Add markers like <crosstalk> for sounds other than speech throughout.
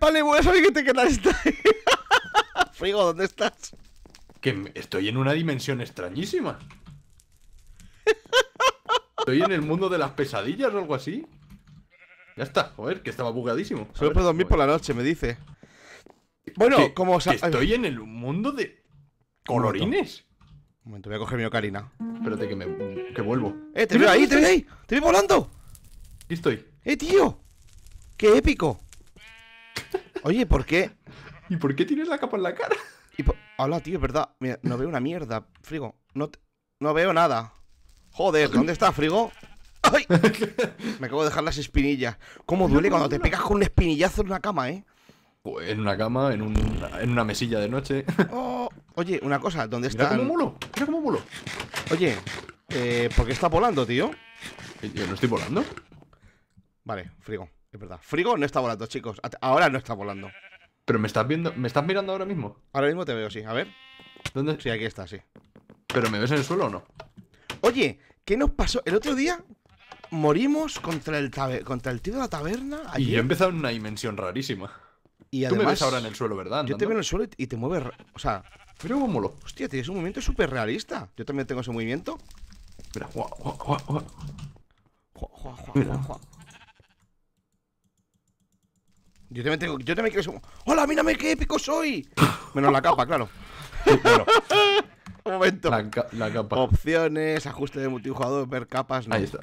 vale, voy a saber que te quedaste. <laughs> Frigo, ¿dónde estás? Que estoy en una dimensión extrañísima. Estoy en el mundo de las pesadillas o algo así. Ya está, joder, que estaba bugadísimo. Solo puedo dormir por la noche, me dice. Bueno, como Estoy en el mundo de colorines. Un momento, voy a coger mi ocarina. Espérate que me que vuelvo. Eh, ¿Te veo ahí, te veo ahí, te veo volando. Aquí estoy. Eh, tío. Qué épico. Oye, ¿por qué? ¿Y por qué tienes la capa en la cara? Y Hola, tío, es verdad. Mira, no veo una mierda, Frigo. No, no veo nada. Joder, ¿dónde está, Frigo? ¡Ay! Me acabo de dejar las espinillas. ¿Cómo duele cuando te pegas con un espinillazo en una cama, eh? Pues en una cama, en, un, una mesilla de noche. <laughs> Oh, oye, una cosa, ¿dónde está? Mira cómo mulo, mira cómo mulo. Oye, eh, ¿por qué está volando, tío? Eh, yo no estoy volando. Vale, frigo. Es verdad. Frigo no está volando, chicos. Ahora no está volando. Pero me estás viendo, ¿me estás mirando ahora mismo? Ahora mismo te veo, sí. A ver. ¿Dónde? Sí, aquí está, sí. ¿Pero me ves en el suelo o no? Oye, ¿qué nos pasó? El otro día morimos contra el, contra el tío de la taberna. Y yo he empezado en una dimensión rarísima. Y Tú me ves ahora en el suelo, ¿verdad? Yo te veo en el suelo y te mueves. O sea. Pero molo. Hostia, es un movimiento súper realista. Yo también tengo ese movimiento. Mira, jua, jua, yo también, tengo, yo también quiero ¡Hola, mírame qué épico soy! <laughs> Menos la capa, claro. <laughs> Un momento. La, capa. Opciones, ajuste de multijugador, ver capas. No. Ahí está.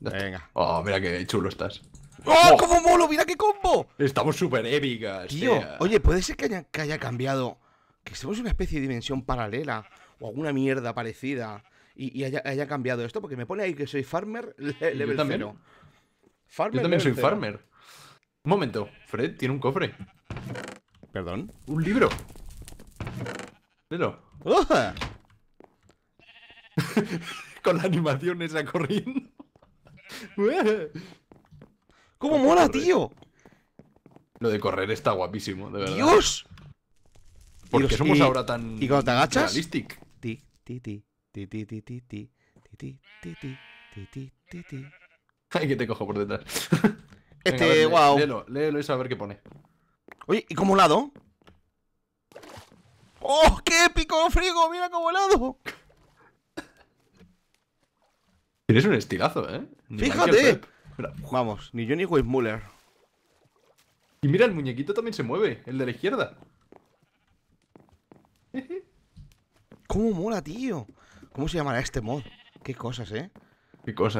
Venga. Oh, mira qué chulo estás. ¡Oh, ¡Oh, cómo molo! ¡Mira qué combo! Estamos súper épicas. Tío, oye, puede ser que haya, haya cambiado. Que estemos en una especie de dimensión paralela o alguna mierda parecida. Y, haya, cambiado esto, porque me pone ahí que soy farmer level yo también. yo también soy farmer. Un momento, Fred tiene un cofre. ¿Perdón? Un libro. ¡Velo! Con la animación esa corriendo. ¿Cómo mola, tío? Lo de correr está guapísimo, de verdad. ¡Dios! ¿Por qué somos ahora tan. Y cuando te agachas. Ay, que te cojo por detrás. Este, wow. Léelo, léelo y ver qué pone. Oye, ¿y cómo lado? ¡Oh, qué épico, Frigo! ¡Mira cómo lado! Tienes un estilazo, ¿eh? Fíjate. Vamos, ni yo ni Muller. Y mira, el muñequito también se mueve, el de la izquierda. ¿Cómo mola, tío? ¿Cómo se llamará este mod? Qué cosas, ¿eh?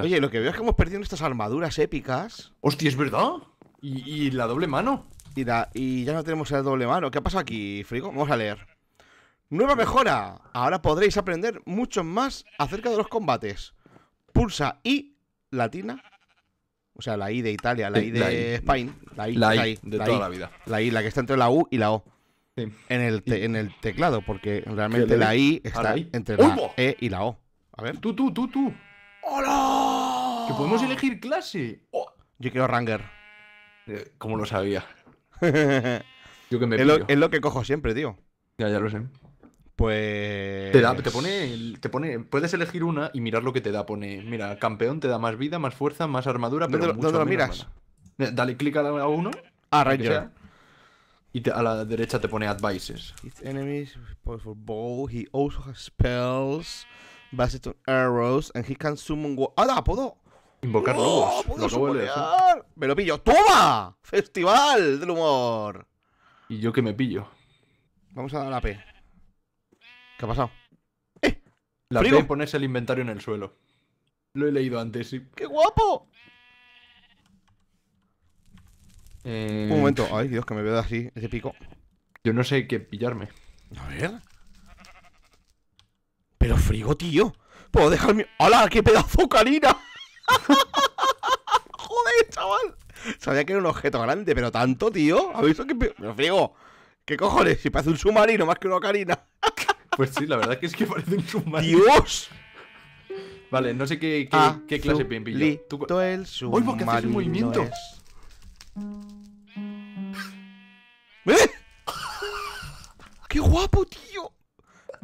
Oye, lo que veo es que hemos perdido estas armaduras épicas. Hostia, es verdad. Y, la doble mano. Y, ya no tenemos la doble mano. ¿Qué pasa aquí, Frigo? Vamos a leer. Nueva mejora. Ahora podréis aprender mucho más acerca de los combates. Pulsa I latina. O sea, la I de Italia, la eh, I de España, La I, de toda la vida. La I, la que está entre la U y la O. en el teclado, porque realmente la I está entre la E y la O. A ver. Tú, tú, tú, tú. ¡Hola! ¿Que podemos elegir clase? yo quiero Ranger. Eh, ¿Cómo lo sabía? <laughs> yo que me es, lo, es, lo, que cojo siempre, tío. Ya, ya lo sé. Pues. Te, te, pone, te pone. Puedes elegir una y mirar lo que te da. Pone, mira, campeón te da más vida, más fuerza, más armadura. Pero ¿Dónde, lo miras? Eh, dale clic a, uno. Ah, Ranger. Y a la derecha te pone advices. His enemies, powerful pues, bow, he also has spells. Bases to arrows and he can summon. ¡Hala! ¡Puedo! Invocar ¡Oh, lobos. ¡Puedo lo ¡Me lo pillo! ¡Toma! ¡Festival del humor! ¿Y yo que me pillo? Vamos a dar la P. ¿Qué ha pasado? ¡Eh! La ¿Frigo? P pones el inventario en el suelo. Lo he leído antes, sí. ¡Qué guapo! Eh, Un momento. Ay, Dios, que me veo así, ese pico. Yo no sé qué pillarme. A ver. Pero frigo, tío. ¿Puedo dejarme...? ¡Hala, qué pedazo, Karina! <laughs> ¡Joder, chaval! Sabía que era un objeto grande, pero tanto, tío. ¿Habéis visto que...? Pero frigo, ¿qué cojones? Si parece un submarino más que una carina <laughs> pues sí, la verdad que es que parece un submarino. ¡Dios! Vale, no sé qué, qué, ah, clase bien pillo. Tú... el submarino. ¡Uy, porque haces un movimiento! <laughs> ¿Eh? ¡Qué guapo, tío!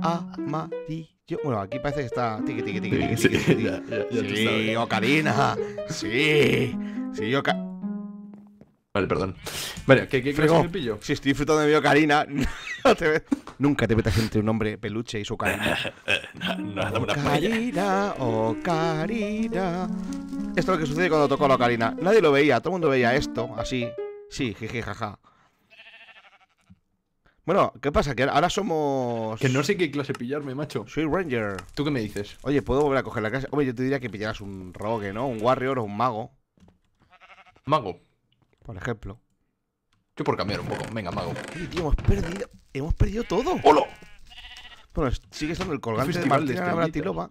Amarillo. Yo, bueno, aquí parece que está. Tiki, tiki, tiki, sí, sí Ocarina. Sí. Sí, Ocarina. Vale, perdón. Vale, ¿qué, crees que me pillo? Si estoy disfrutando de mi ocarina, <laughs> nunca te metas entre un hombre peluche y su ocarina. <laughs> no, no, Karina ocarina, ocarina. Esto es lo que sucede cuando tocó la ocarina. Nadie lo veía, todo el mundo veía esto, así. Sí, jeje, jaja. Bueno, ¿qué pasa? Que ahora somos. Que no sé qué clase pillarme, macho. Soy Ranger. ¿Tú qué me dices? Oye, ¿puedo volver a coger la casa? Hombre, yo te diría que pillaras un rogue, ¿no? Un warrior o un mago. Mago. Por ejemplo. Yo por cambiar un poco. Venga, mago. tío, hemos perdido. Hemos perdido todo. ¡Holo! Bueno, sigue siendo el colgante de Martina este Bratilova.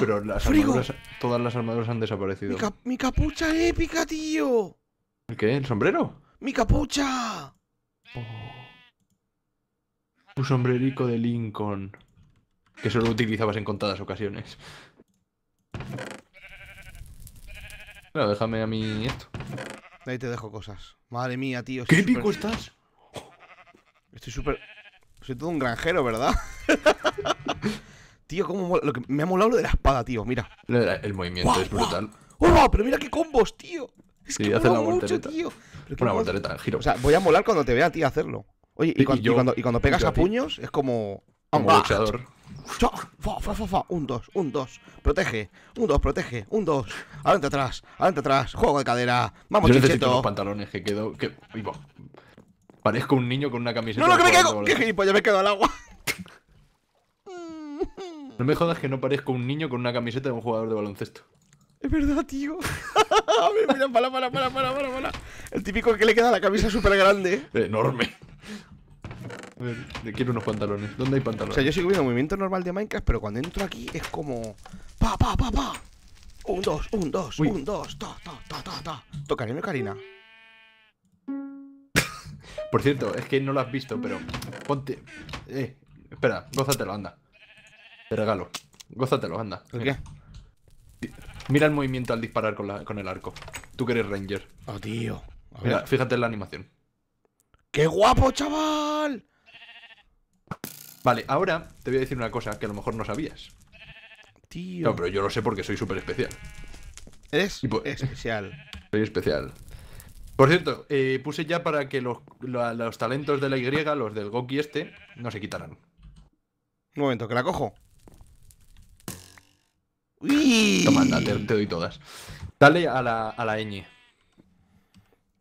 Pero las ¡Ah! armaduras, todas las armaduras han desaparecido. Mi, capucha épica, tío. ¿El qué? ¿El sombrero? ¡Mi capucha! Oh. Un sombrerico de Lincoln. Que solo utilizabas en contadas ocasiones. Bueno, déjame a mí esto. Ahí te dejo cosas. Madre mía, tío. ¿Qué pico estás? Estoy súper... Soy todo un granjero, ¿verdad? <laughs> tío, cómo Me ha molado lo de la espada, tío, mira. El movimiento es brutal. ¡Oh! Pero mira qué combos, tío. Es que la mucho, tío. Una voltereta, giro. O sea, voy a molar cuando te vea a ti hacerlo. Oye, y, cuando, y, cuando, pegas a puños es como... un un, dos, un, dos. Protege. Un, dos, protege. Un, dos. Adelante atrás. Adelante atrás. Juego de cadera. Vamos, Yo necesito los pantalones que quedo... Que... Parezco un niño con una camiseta... ¡No, no, que me caigo! ¡Qué gilipollas! ya me quedado al agua. No me jodas que no parezco un niño con una camiseta de un jugador de baloncesto. Es verdad, tío. <laughs> mira, para, para, para, para, para, El típico que le queda la camisa súper grande. Enorme. A ver, le quiero unos pantalones. ¿Dónde hay pantalones? O sea, yo sigo viendo movimiento normal de Minecraft, pero cuando entro aquí es como. ¡Pa, pa, pa, pa! Un, dos, un, dos, un, dos, ta, ta, ta, ta, Tocaré carina. <laughs> Por cierto, es que no lo has visto, pero. Ponte. Eh, espera, gózatelo, anda. Te regalo. Gózatelo, anda. ¿El qué? Mira el movimiento al disparar con, el arco. Tú que eres Ranger. Oh, tío. Mira, fíjate en la animación. ¡Qué guapo, chaval! Vale, ahora te voy a decir una cosa que a lo mejor no sabías. Tío. No, pero yo lo sé porque soy súper especial. Es pues, especial. <laughs> soy especial. Por cierto, eh, puse ya para que los, talentos de la Y, los del Goki este, no se quitaran. Un momento, que la cojo. ¡Uy! te, doy todas. Dale a la, a ñ.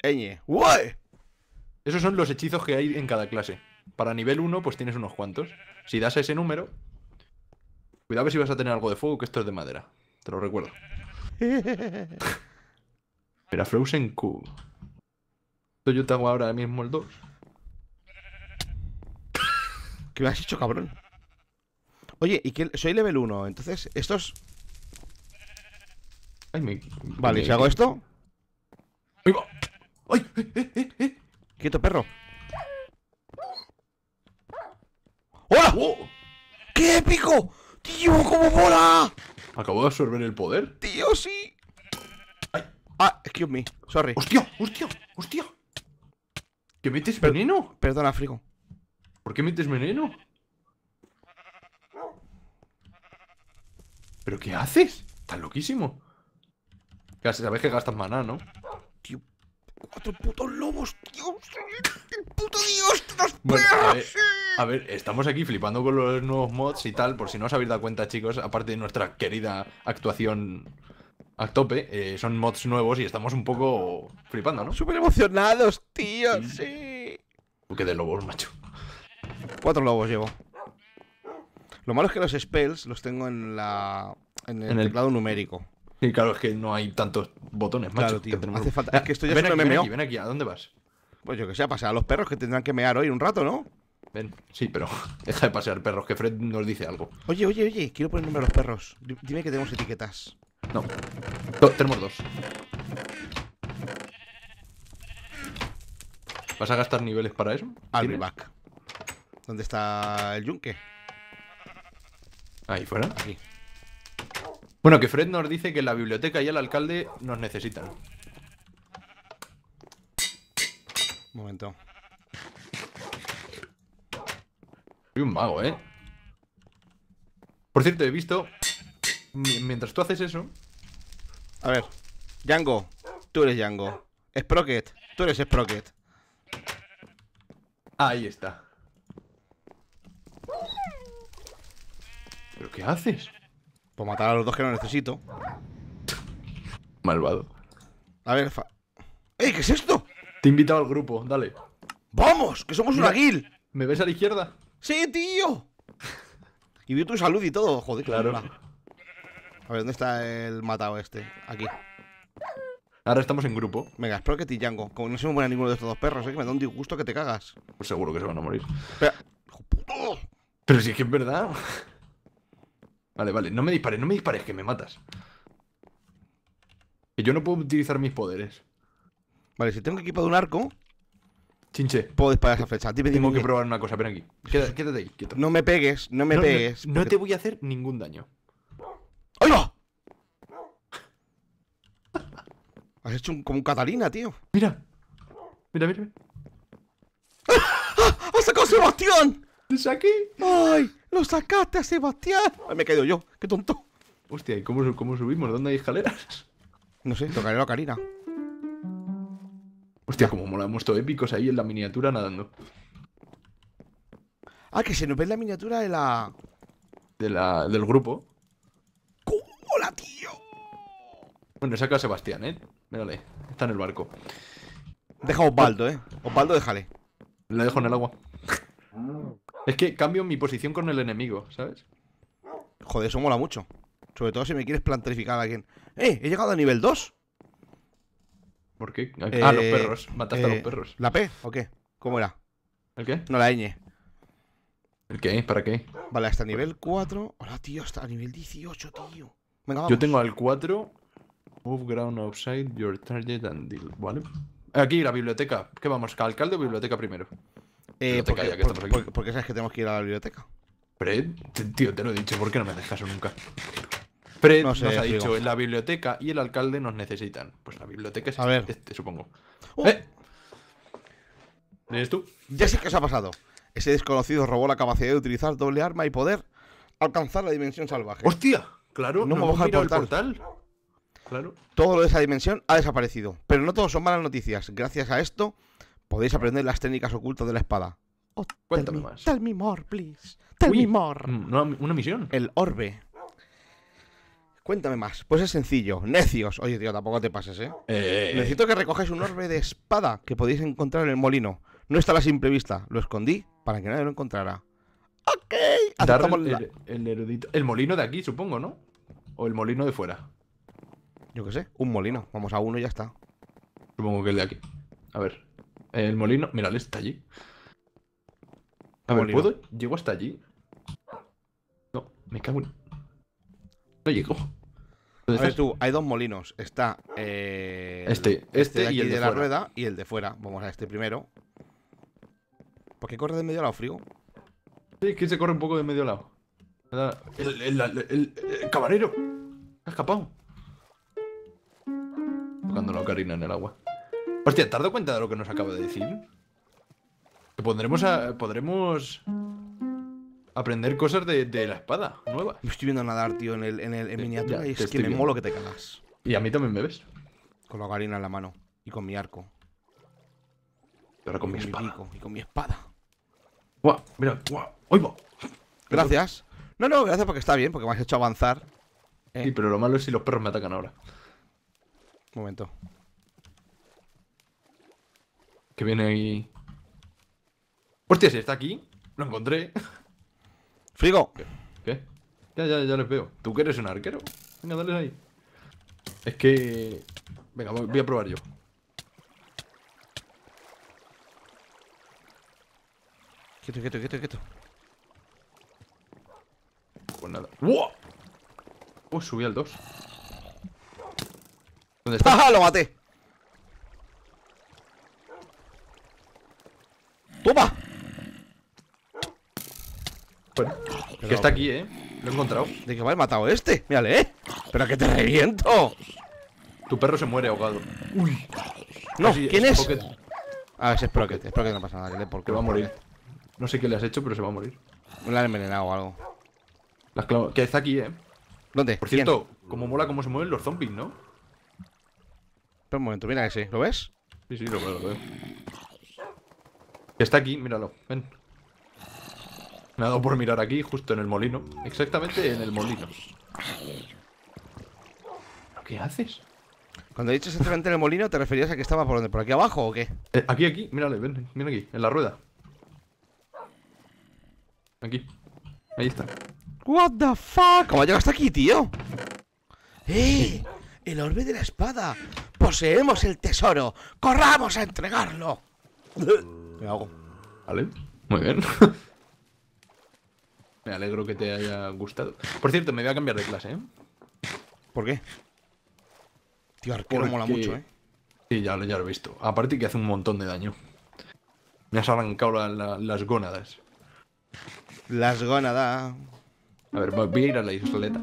ñ. ¡Uy! Esos son los hechizos que hay en cada clase. Para nivel 1, pues tienes unos cuantos. Si das ese número, cuidado ver si vas a tener algo de fuego, que esto es de madera. Te lo recuerdo. Pero <laughs> Frozen q Yo te hago ahora mismo el 2. <laughs> ¿Qué me has hecho, cabrón? Oye, y que soy level 1, entonces estos. Vale, si hago esto? ¡Ay! ¡Ay! ¡Eh, eh, eh! eh. Quieto, perro. ¡Hola! ¡Qué épico! ¡Tío, cómo mola! Acabo de absorber el poder. ¡Tío, sí! Ah, excuse me, sorry. ¡Hostia! ¡Hostia! ¡Hostia! ¿Qué metes veneno? Perdona, Frigo. ¿Por qué metes veneno? ¿Pero qué haces? Estás loquísimo. Ya sabes que gastas maná, ¿no? cuatro putos lobos, tío el puto Dios, bueno, a, ver, estamos aquí flipando con los nuevos mods y tal, por si no os habéis dado cuenta, chicos, aparte de nuestra querida actuación a tope, eh, son mods nuevos y estamos un poco flipando, ¿no? Súper emocionados, tío, sí. Qué de lobos, macho. Cuatro lobos llevo. Lo malo es que los spells los tengo en la. el, en el... teclado numérico. Y claro, es que no hay tantos botones, macho. tío, que hace falta. Es que esto ya ven aquí, Ven aquí, ven aquí, ¿a dónde vas? Pues yo que sé, a pasear a los perros que tendrán que mear hoy un rato, ¿no? Ven, sí, pero <laughs> deja de pasear perros, que Fred nos dice algo. Oye, oye, oye, quiero poner nombre a los perros. Dime que tenemos etiquetas. No, tenemos dos. ¿Vas a gastar niveles para eso? Al ¿Dónde está el yunque? Ahí fuera. Aquí. Bueno, que Fred nos dice que la biblioteca y el alcalde nos necesitan. momento. Soy un mago, ¿eh? Por cierto, he visto... Mientras tú haces eso... A ver. Django. Tú eres Django. Sprocket. Tú eres Sprocket. Ahí está. ¿Pero qué haces? matar a los dos que no necesito. Malvado. A ver, fa... ¡Ey, qué es esto! Te he invitado al grupo, dale. ¡Vamos! ¡Que somos un una ¿Me ves a la izquierda? ¡Sí, tío! y vi tu salud y todo, joder. Claro. A ver, ¿dónde está el matado este? Aquí. Ahora estamos en grupo. Venga, espero que te jango. Como no se me ninguno de estos dos perros, ¿eh? que me da un disgusto que te cagas. Pues seguro que se van a morir. ¡Hijo puto! Pero si es que es verdad. Vale, vale. No me dispares, no me dispares, que me matas. Que yo no puedo utilizar mis poderes. Vale, si tengo equipado un arco... Chinche. Puedo disparar esa flecha. tengo que probar una cosa, pero aquí. Quédate, <laughs> ahí, No me pegues, no me pegues. No, te voy a hacer ningún daño. ¡Ay, va! Has hecho como un Catalina, tío. Mira. Mira, mira. <laughs> ¡Ah! ¡Ha sacado Sebastián! ¡Le aquí? ¡Ay! ¡Lo sacaste a Sebastián! me he caído yo, qué tonto. Hostia, ¿y cómo, subimos? ¿Dónde hay escaleras? No sé, tocaré la carina. Hostia, como Hemos todo épicos ahí en la miniatura nadando. Ah, que se nos ve la miniatura de la. De la. del grupo. la tío! Bueno, saca a Sebastián, eh. Mírale, está en el barco. Deja a Osvaldo, eh. Osvaldo, déjale. Le dejo en el agua. Ah. Es que cambio mi posición con el enemigo, ¿sabes? Joder, eso mola mucho. Sobre todo si me quieres plantificar a alguien. ¡Eh! He llegado a nivel 2. ¿Por qué? Ah, los eh, perros. Mataste a los eh, perros. ¿La P o qué? ¿Cómo era? ¿El qué? No, la ñ. ¿El qué? ¿Para qué? Vale, hasta nivel 4. Hola, tío, hasta nivel 18, tío. Venga, vamos. Yo tengo al 4. Move ground outside your target and deal. Vale. Aquí la biblioteca. ¿Qué vamos? ¿Alcalde o biblioteca primero? Eh, porque, por, sabes que tenemos que ir a la biblioteca. ¿Pred? tío, te lo he dicho, ¿por qué no me dejas nunca? Fred nos ha dicho, en la biblioteca y el alcalde nos necesitan. Pues la biblioteca es a este, ver. Este, supongo. Uh. Eh. tú? Ya sé qué os ha pasado. Ese desconocido robó la capacidad de utilizar doble arma y poder alcanzar la dimensión salvaje. ¡Hostia! Claro, no, no el portal. Claro. Todo lo de esa dimensión ha desaparecido. Pero no todo son malas noticias. Gracias a esto, podéis aprender las técnicas ocultas de la espada. Oh, Cuéntame más. Tell me more, please. Tell me more. Mm, una, misión. El orbe. Cuéntame más. Pues es sencillo. Necios. Oye, tío, tampoco te pases, ¿eh? Eh, eh, ¿eh? Necesito que recojáis un orbe de espada que podéis encontrar en el molino. No está a la simple vista. Lo escondí para que nadie lo encontrara. ¡Ok! El, el, el molino de aquí, supongo, ¿no? O el molino de fuera. Yo qué sé. Un molino. Vamos a uno y ya está. Supongo que el de aquí. A ver. El molino. Mira, está allí. A ver, ¿puedo? ¿Llego hasta allí? No, me cago en. No llego. A ver tú, hay dos molinos. Está eh, este, este, este y el de, la rueda y el de fuera. Vamos a este primero. ¿Por qué corre de medio lado, frío? Sí, es que se corre un poco de medio lado. El, el, Ha escapado. Tocando la ocarina en el agua. Hostia, ¿te has dado cuenta de lo que nos acabo de decir? Que pondremos podremos aprender cosas de, la espada nueva. Me estoy viendo nadar, tío, en el, miniatura y es que me molo que te cagas. Y a mí también me Con la harina en la mano y con mi arco. Y ahora con mi, espada. y con mi espada. Guau, mira, guau, Gracias. No, no, gracias porque está bien, porque me has hecho avanzar. Sí, eh. pero lo malo es si los perros me atacan ahora. Un momento. Que viene ahí. Hostia, si está aquí, lo encontré. <laughs> Frigo. ¿Qué? Ya, ya, ya les veo. ¿Tú que eres un arquero? Venga, dale ahí. Es que... Venga, voy a probar yo. Quieto, quieto, quieto, quieto. Pues nada. ¡Wow! Pues subí al 2. ¿Dónde está? ¡Lo maté! ¡Toma! Bueno, que está aquí, ¿eh? Lo he encontrado. ¿De qué va, has matado este? Mírale, ¿eh? ¡Pero que te reviento! Tu perro se muere ahogado. Uy. No, ¿quién es? Ah, es? Ah, ese es Espero que no pasa nada, que le va a morir. No sé qué le has hecho, pero se va a morir. la han envenenado o algo. Las Que está aquí, ¿eh? ¿Dónde? Por cierto, como mola cómo se mueven los zombies, ¿no? Espera un momento, mira ese, ¿Lo ves? Sí, sí, lo veo, lo veo. Está aquí, míralo, ven. Me ha dado por mirar aquí, justo en el molino. Exactamente en el molino. ¿Qué haces? Cuando he dicho exactamente en el molino, ¿te referías a que estaba por donde? ¿Por aquí abajo o qué? Eh, aquí, aquí, mírale, ven, mira aquí, en la rueda. Aquí. Ahí está. What the fuck? ¿Cómo ha llegado hasta aquí, tío? ¡Eh! El orbe de la espada. Poseemos el tesoro. ¡Corramos a entregarlo! <laughs> me hago. Vale, muy bien. <laughs> me alegro que te haya gustado. Por cierto, me voy a cambiar de clase, ¿eh? ¿Por qué? Tío, arquero mola mucho, ¿eh? Sí, ya, lo he visto. Aparte que hace un montón de daño. Me has arrancado las gónadas. Las gónadas. A ver, voy a ir a la isoleta.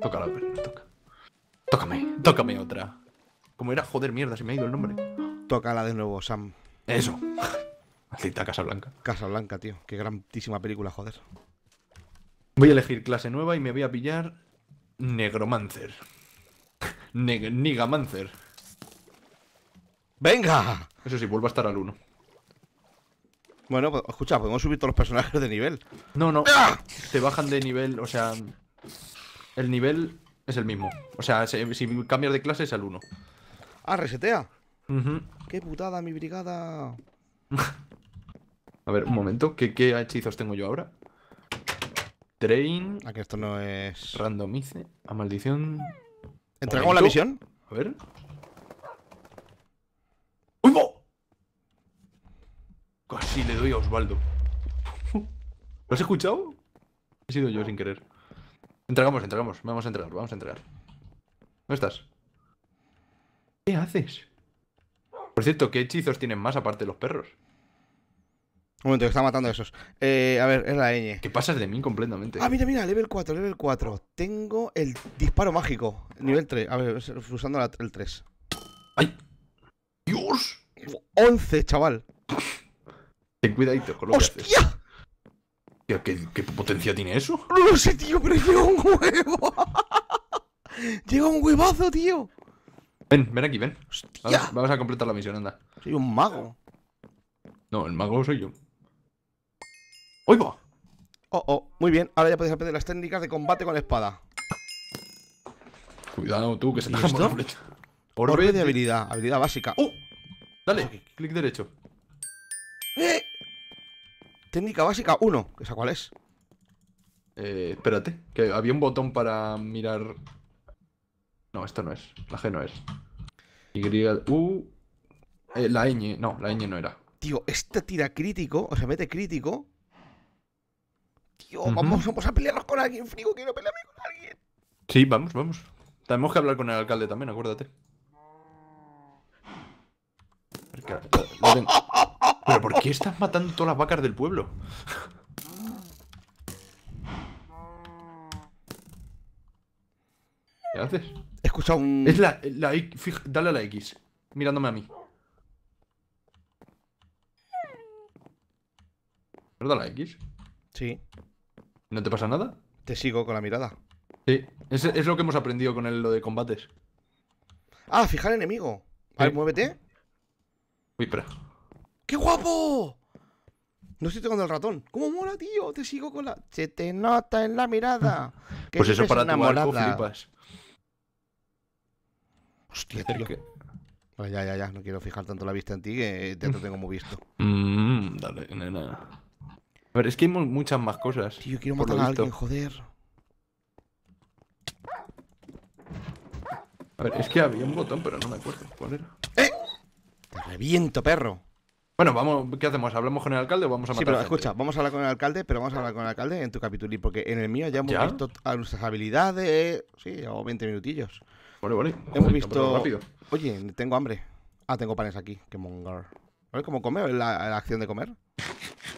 Tócala, pero Tócame, tócame otra. ¿Cómo era, joder, mierda, se me ha ido el nombre. Tócala de nuevo, Sam. Eso blanca Casa Blanca, tío. Qué grandísima película, joder. Voy a elegir clase nueva y me voy a pillar Negromancer. Nigamancer. ¡Venga! Eso sí, vuelvo a estar al 1. Bueno, pues, escucha, podemos subir todos los personajes de nivel. No, no. ¡Ah! Te bajan de nivel, o sea. El nivel es el mismo. O sea, si cambias de clase es al 1. Ah, resetea. Qué putada mi brigada. <laughs> A ver, un hmm. momento. ¿Qué, qué hechizos tengo yo ahora? Train. a ah, esto no es. Randomice. A maldición. ¿Entregamos la misión? A ver. ¡Uy, Casi le doy a Osvaldo. <laughs> ¿Lo has escuchado? He sido yo sin querer. Entregamos, entregamos. Vamos a entregar, vamos a entregar. ¿Dónde estás? ¿Qué haces? Por cierto, ¿qué hechizos tienen más aparte de los perros? Un momento, que está matando a esos. Eh, a ver, es la ñ. ¿Qué pasas de mí completamente. Ah, mira, mira, level 4, level 4. Tengo el disparo mágico, nivel 3. A ver, usando el 3. ¡Ay! ¡Dios! 11, chaval. Ten cuidadito con los. ¡Hostia! ¿qué, potencia tiene eso? No lo sé, tío, pero llega un huevo. <laughs> llega un huevazo, tío. Ven, ven aquí, ven. Vamos, vamos, a completar la misión, anda. Soy un mago. No, el mago soy yo. ¡Uy, Oh, oh, muy bien. Ahora ya podéis aprender las técnicas de combate con la espada. Cuidado tú, que se te ha la flecha. Orbe, de habilidad, habilidad básica. ¡Uh! Dale, clic derecho. ¡Eh! Técnica básica 1. ¿Esa cuál es? Eh, espérate, que había un botón para mirar. No, esto no es. La G no es. Y, U. Uh, eh, la ñ, no, la ñ no era. Tío, esta tira crítico, o sea, mete crítico tío, vamos, vamos a pelearnos con alguien, Frigo, quiero pelearme con alguien. Sí, vamos, vamos. Tenemos que hablar con el alcalde también, acuérdate. Eh, ¿Pero por qué estás matando todas las vacas del pueblo? ¿Qué haces? He escuchado un... Es la, dale a la X, mirándome a mí. ¿Verdad la X? Sí. ¿No te pasa nada? Te sigo con la mirada. Sí, es, lo que hemos aprendido con lo de combates. Ah, fijar enemigo. A muévete. ¡Qué guapo! No estoy tocando el ratón. ¿Cómo mola, tío? Te sigo con la. Se te nota en la mirada. <laughs> pues eso para tu flipas. Hostia, tío. Que... ya, ya, ya. No quiero fijar tanto la vista en ti que te, lo <laughs> tengo muy visto. Mmm, dale, nena. A ver, es que hay muchas más cosas. Tío, quiero matar a alguien, joder. A ver, es que había un botón, pero no me acuerdo cuál era. ¡Eh! Te reviento, perro. Bueno, vamos, ¿qué hacemos? ¿Hablamos con el alcalde o vamos a matar Sí, pero escucha, vamos a hablar con el alcalde, pero vamos a hablar con el alcalde en tu capítulo porque en el mío ya hemos visto a nuestras habilidades. Sí, o 20 minutillos. Vale, vale. hemos visto. Oye, tengo hambre. Ah, tengo panes aquí, que mongar. ver cómo come? la acción de comer?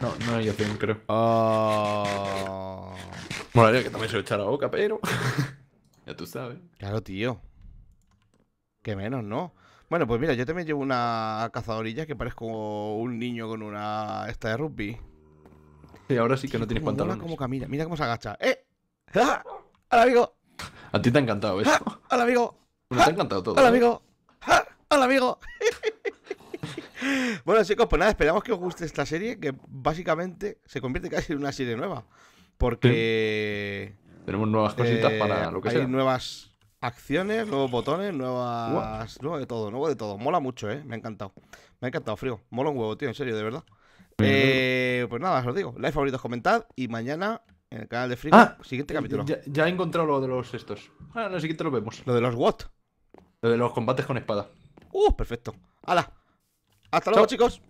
No, no yo tengo, creo. Moraría ah. Molaría que también se lo echara la boca, pero. <laughs> ya tú sabes. Claro, tío. Que menos, ¿no? Bueno, pues mira, yo también llevo una cazadorilla que parezco un niño con una esta de rugby. Y ahora sí que no tienes pantalones. Mira cómo camina, mira cómo se agacha. ¡Eh! ¡Ah! amigo! A ti te ha encantado ¡Ah! eso. ¡Ah! amigo! Me te ha ¡Ah! encantado todo. ¡Hola, amigo! ¡Hola, amigo! bueno, chicos, pues nada, esperamos que os guste esta serie, que básicamente se convierte casi en una serie nueva. Porque. Tenemos nuevas cositas para eh, lo que hay nuevas acciones, nuevos botones, nuevas. Nuevo de todo, nuevo de todo. Mola mucho, ¿eh? Me ha encantado. Me ha encantado, frío. Mola un huevo, tío, en serio, de verdad. Eh, pues nada, os lo digo. Like, favoritos, comentad. Y mañana en el canal de frío ah, siguiente capítulo. Ya, he encontrado lo de los estos. Ahora siguiente lo vemos. Lo de los what? Lo de los combates con espada. Uh, perfecto. ¡Hala! Hasta luego, chicos.